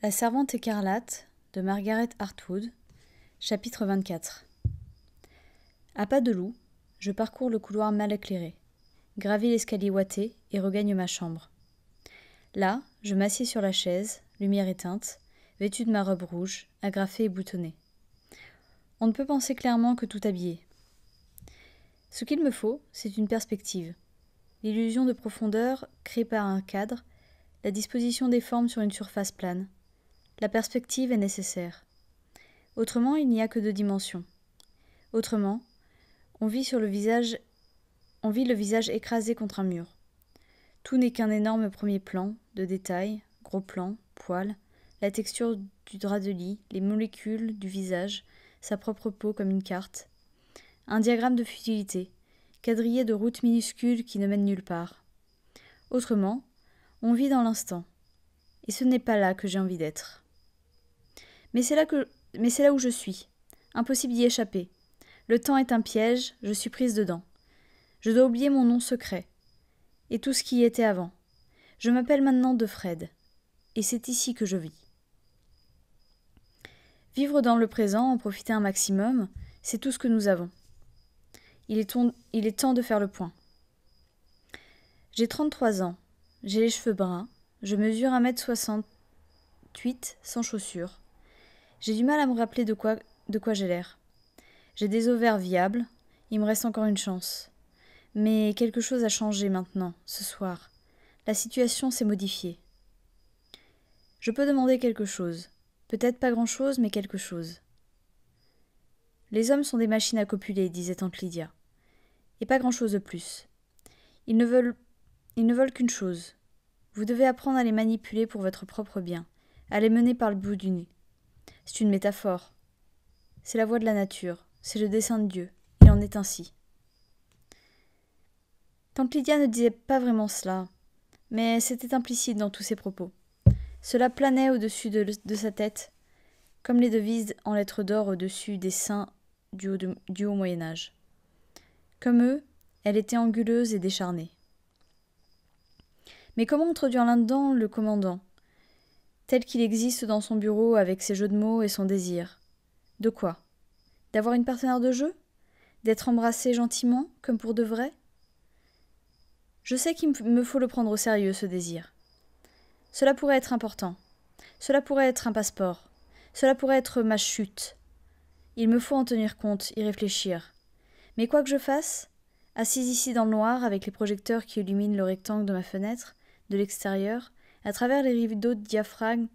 La servante écarlate de Margaret Hartwood, chapitre 24. À pas de loup, je parcours le couloir mal éclairé, gravis l'escalier ouaté et regagne ma chambre. Là, je m'assieds sur la chaise, lumière éteinte, vêtue de ma robe rouge, agrafée et boutonnée. On ne peut penser clairement que tout habillé. Ce qu'il me faut, c'est une perspective. L'illusion de profondeur créée par un cadre, la disposition des formes sur une surface plane, la perspective est nécessaire. Autrement, il n'y a que deux dimensions. Autrement, on vit sur le visage on vit le visage écrasé contre un mur. Tout n'est qu'un énorme premier plan, de détails, gros plans, poils, la texture du drap de lit, les molécules du visage, sa propre peau comme une carte. Un diagramme de futilité, quadrillé de routes minuscules qui ne mènent nulle part. Autrement, on vit dans l'instant. Et ce n'est pas là que j'ai envie d'être. Mais c'est là que mais c'est là où je suis. Impossible d'y échapper. Le temps est un piège, je suis prise dedans. Je dois oublier mon nom secret. Et tout ce qui y était avant. Je m'appelle maintenant De Fred. Et c'est ici que je vis. Vivre dans le présent, en profiter un maximum, c'est tout ce que nous avons. Il est, Il est temps de faire le point. J'ai 33 ans. J'ai les cheveux bruns. Je mesure 1m68 sans chaussures. J'ai du mal à me rappeler de quoi, de quoi j'ai l'air. J'ai des ovaires viables, il me reste encore une chance. Mais quelque chose a changé maintenant, ce soir. La situation s'est modifiée. Je peux demander quelque chose. Peut-être pas grand-chose, mais quelque chose. Les hommes sont des machines à copuler, disait tante Lydia. Et pas grand-chose de plus. Ils ne veulent ils ne veulent qu'une chose. Vous devez apprendre à les manipuler pour votre propre bien, à les mener par le bout du nez. C'est une métaphore. C'est la voix de la nature, c'est le dessein de Dieu. Il en est ainsi. Tante Lydia ne disait pas vraiment cela, mais c'était implicite dans tous ses propos. Cela planait au-dessus de, sa tête, comme les devises en lettres d'or au-dessus des saints du haut, du haut Moyen Âge. Comme eux, elle était anguleuse et décharnée. Mais comment introduire là-dedans le commandant tel qu'il existe dans son bureau avec ses jeux de mots et son désir. De quoi D'avoir une partenaire de jeu D'être embrassé gentiment, comme pour de vrai Je sais qu'il me faut le prendre au sérieux, ce désir. Cela pourrait être important. Cela pourrait être un passeport. Cela pourrait être ma chute. Il me faut en tenir compte, y réfléchir. Mais quoi que je fasse, assise ici dans le noir avec les projecteurs qui illuminent le rectangle de ma fenêtre, de l'extérieur, à travers les rives d'eau de diaphragme,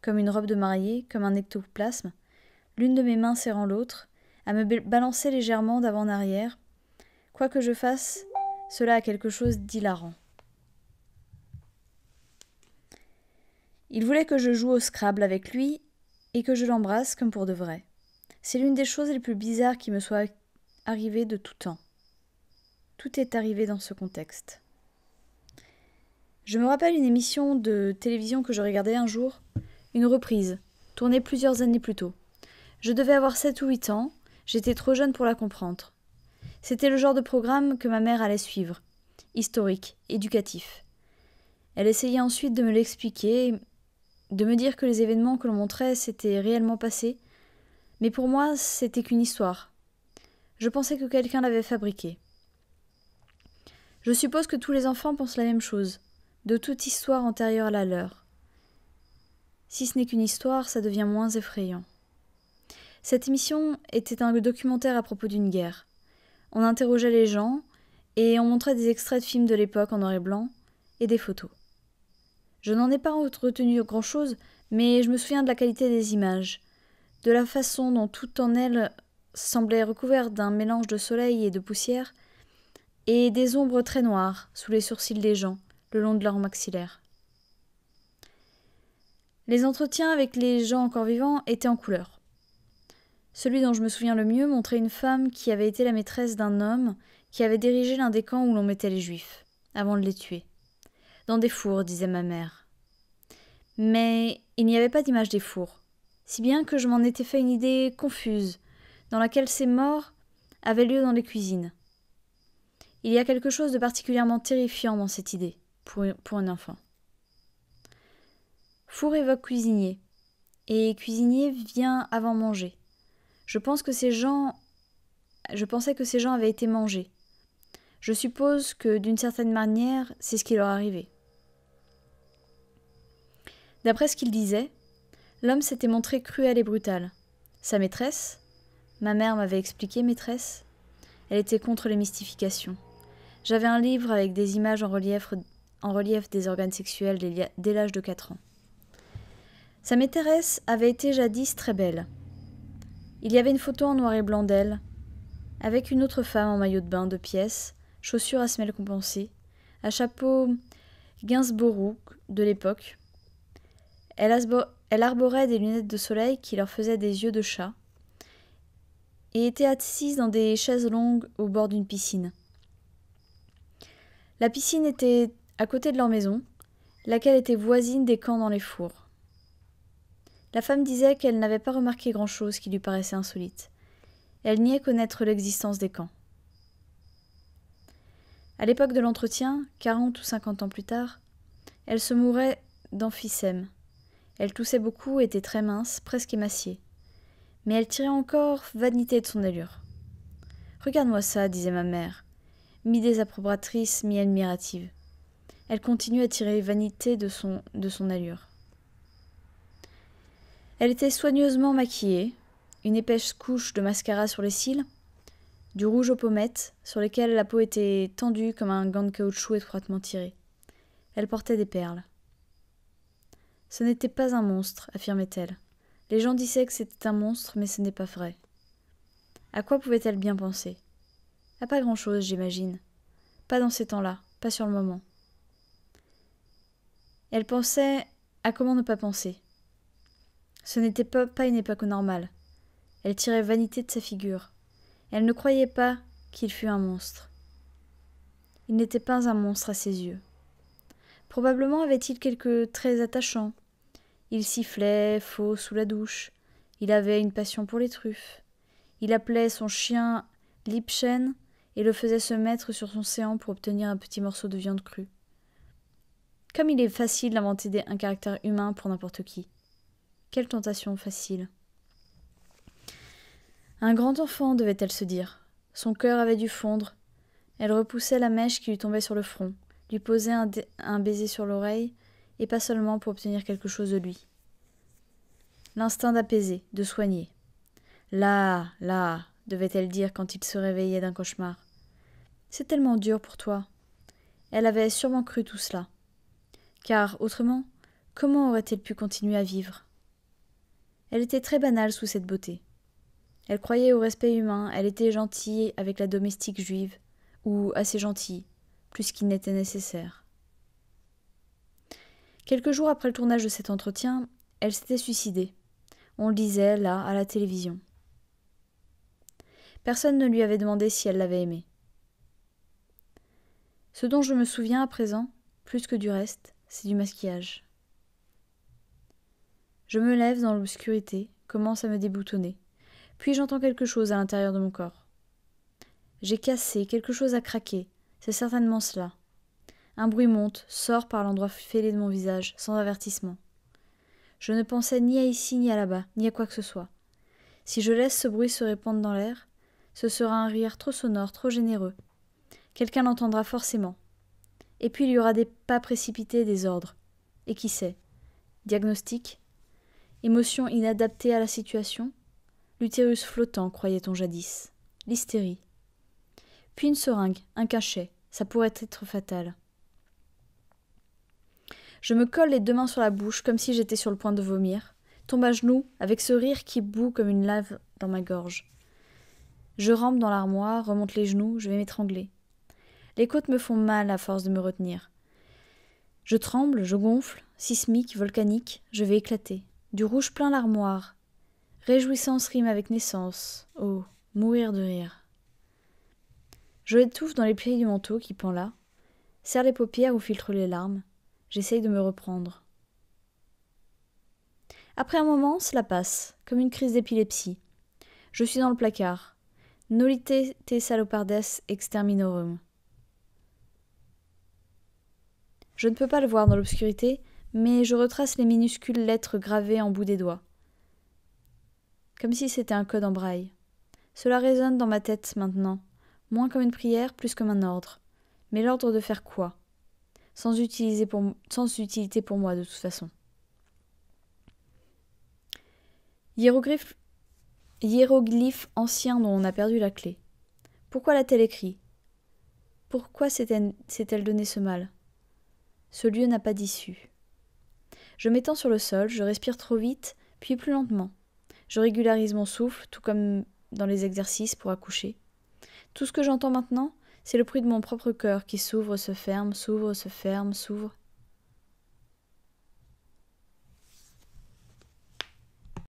comme une robe de mariée, comme un ectoplasme, l'une de mes mains serrant l'autre, à me balancer légèrement d'avant en arrière. Quoi que je fasse, cela a quelque chose d'hilarant. Il voulait que je joue au Scrabble avec lui et que je l'embrasse comme pour de vrai. C'est l'une des choses les plus bizarres qui me soit arrivée de tout temps. Tout est arrivé dans ce contexte. Je me rappelle une émission de télévision que je regardais un jour, une reprise, tournée plusieurs années plus tôt. Je devais avoir 7 ou 8 ans, j'étais trop jeune pour la comprendre. C'était le genre de programme que ma mère allait suivre, historique, éducatif. Elle essayait ensuite de me l'expliquer, de me dire que les événements que l'on montrait s'étaient réellement passés, mais pour moi c'était qu'une histoire. Je pensais que quelqu'un l'avait fabriquée. Je suppose que tous les enfants pensent la même chose de toute histoire antérieure à la leur. Si ce n'est qu'une histoire, ça devient moins effrayant. Cette émission était un documentaire à propos d'une guerre. On interrogeait les gens et on montrait des extraits de films de l'époque en noir et blanc et des photos. Je n'en ai pas retenu grand-chose, mais je me souviens de la qualité des images, de la façon dont tout en elle semblait recouvert d'un mélange de soleil et de poussière, et des ombres très noires sous les sourcils des gens, le long de leur maxillaire. Les entretiens avec les gens encore vivants étaient en couleur. Celui dont je me souviens le mieux montrait une femme qui avait été la maîtresse d'un homme qui avait dirigé l'un des camps où l'on mettait les juifs, avant de les tuer. Dans des fours, disait ma mère. Mais il n'y avait pas d'image des fours, si bien que je m'en étais fait une idée confuse, dans laquelle ces morts avaient lieu dans les cuisines. Il y a quelque chose de particulièrement terrifiant dans cette idée pour, un enfant. Four évoque cuisinier, et cuisinier vient avant manger. Je pense que ces gens. Je pensais que ces gens avaient été mangés. Je suppose que d'une certaine manière, c'est ce qui leur arrivait. D'après ce qu'il disait, l'homme s'était montré cruel et brutal. Sa maîtresse, ma mère m'avait expliqué maîtresse, elle était contre les mystifications. J'avais un livre avec des images en relief en relief des organes sexuels dès l'âge de 4 ans. Sa maîtresse avait été jadis très belle. Il y avait une photo en noir et blanc d'elle, avec une autre femme en maillot de bain de pièces, chaussures à semelles compensées, à chapeau Gainsborough de l'époque. elle arborait des lunettes de soleil qui leur faisaient des yeux de chat, et était assise dans des chaises longues au bord d'une piscine. La piscine était à côté de leur maison, laquelle était voisine des camps dans les fours. La femme disait qu'elle n'avait pas remarqué grand-chose qui lui paraissait insolite. Elle niait connaître l'existence des camps. À l'époque de l'entretien, quarante ou cinquante ans plus tard, elle se mourait d'emphysème. Elle toussait beaucoup, était très mince, presque émaciée. Mais elle tirait encore vanité de son allure. Regarde-moi ça, disait ma mère, mi-désapprobatrice, mi-admirative elle continue à tirer vanité de son, de son allure. Elle était soigneusement maquillée, une épaisse couche de mascara sur les cils, du rouge aux pommettes, sur lesquelles la peau était tendue comme un gant de caoutchouc étroitement tiré. Elle portait des perles. Ce n'était pas un monstre, affirmait-elle. Les gens disaient que c'était un monstre, mais ce n'est pas vrai. À quoi pouvait-elle bien penser À pas grand-chose, j'imagine. Pas dans ces temps-là, pas sur le moment. Elle pensait à comment ne pas penser. Ce n'était pas, une époque normale. Elle tirait vanité de sa figure. Elle ne croyait pas qu'il fût un monstre. Il n'était pas un monstre à ses yeux. Probablement avait-il quelques traits attachants. Il sifflait faux sous la douche. Il avait une passion pour les truffes. Il appelait son chien Lipchen et le faisait se mettre sur son séant pour obtenir un petit morceau de viande crue. Comme il est facile d'inventer un caractère humain pour n'importe qui. Quelle tentation facile. Un grand enfant, devait-elle se dire. Son cœur avait dû fondre. Elle repoussait la mèche qui lui tombait sur le front, lui posait un, un baiser sur l'oreille, et pas seulement pour obtenir quelque chose de lui. L'instinct d'apaiser, de soigner. Là, là, devait-elle dire quand il se réveillait d'un cauchemar. C'est tellement dur pour toi. Elle avait sûrement cru tout cela car autrement, comment aurait-elle pu continuer à vivre Elle était très banale sous cette beauté. Elle croyait au respect humain, elle était gentille avec la domestique juive, ou assez gentille, plus qu'il n'était nécessaire. Quelques jours après le tournage de cet entretien, elle s'était suicidée. On le disait là, à la télévision. Personne ne lui avait demandé si elle l'avait aimé. Ce dont je me souviens à présent, plus que du reste, c'est du masquillage. Je me lève dans l'obscurité, commence à me déboutonner, puis j'entends quelque chose à l'intérieur de mon corps. J'ai cassé, quelque chose a craqué, c'est certainement cela. Un bruit monte, sort par l'endroit fêlé de mon visage, sans avertissement. Je ne pensais ni à ici, ni à là-bas, ni à quoi que ce soit. Si je laisse ce bruit se répandre dans l'air, ce sera un rire trop sonore, trop généreux. Quelqu'un l'entendra forcément, et puis il y aura des pas précipités, des ordres. Et qui sait Diagnostic Émotion inadaptée à la situation L'utérus flottant, croyait-on jadis. L'hystérie. Puis une seringue, un cachet. Ça pourrait être fatal. Je me colle les deux mains sur la bouche comme si j'étais sur le point de vomir, tombe à genoux avec ce rire qui bout comme une lave dans ma gorge. Je rampe dans l'armoire, remonte les genoux, je vais m'étrangler. Les côtes me font mal à force de me retenir. Je tremble, je gonfle, sismique, volcanique, je vais éclater. Du rouge plein l'armoire. Réjouissance rime avec naissance. Oh, mourir de rire. Je étouffe dans les plis du manteau qui pend là, serre les paupières ou filtre les larmes. J'essaye de me reprendre. Après un moment, cela passe, comme une crise d'épilepsie. Je suis dans le placard. Nolite te salopardes exterminorum. Je ne peux pas le voir dans l'obscurité, mais je retrace les minuscules lettres gravées en bout des doigts. Comme si c'était un code en braille. Cela résonne dans ma tête maintenant, moins comme une prière, plus comme un ordre. Mais l'ordre de faire quoi sans, utilité pour moi de toute façon. hiéroglyphe ancien dont on a perdu la clé. Pourquoi l'a-t-elle écrit Pourquoi s'est-elle donné ce mal ce lieu n'a pas d'issue. Je m'étends sur le sol, je respire trop vite, puis plus lentement. Je régularise mon souffle, tout comme dans les exercices pour accoucher. Tout ce que j'entends maintenant, c'est le bruit de mon propre cœur qui s'ouvre, se ferme, s'ouvre, se ferme, s'ouvre.